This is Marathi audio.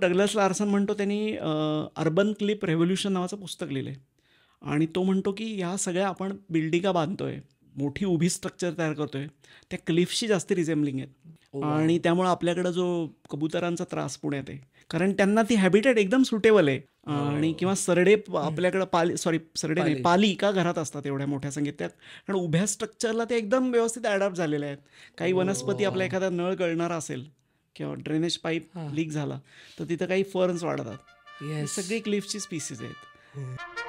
डगलस लार्सन म्हणतो त्यांनी अर्बन क्लिप रेव्होल्युशन नावाचं पुस्तक लिहिलं आहे आणि तो म्हणतो की ह्या सगळ्या आपण बिल्डिंगा बांधतोय मोठी उभी स्ट्रक्चर तयार करतोय त्या क्लिफशी जास्त रिझेम्बलिंग आहेत आणि त्यामुळे आपल्याकडं जो कबुतरांचा त्रास पुण्यात आहे कारण त्यांना ती हॅबिटेट एकदम सुटेबल आहे आणि किंवा सरडे आपल्याकडं पाली सॉरी सरडे नाही पाली का घरात असतात एवढ्या मोठ्या संगीत्यात कारण उभ्या स्ट्रक्चरला ते एकदम व्यवस्थित ॲडॉप्ट झालेले आहेत काही वनस्पती आपल्या एखादा नळ गळणारा असेल किंवा ड्रेनेज पाईप लीक झाला तर तिथं काही फर्न्स वाढतात सगळी क्लिफची स्पीसीज आहेत हो.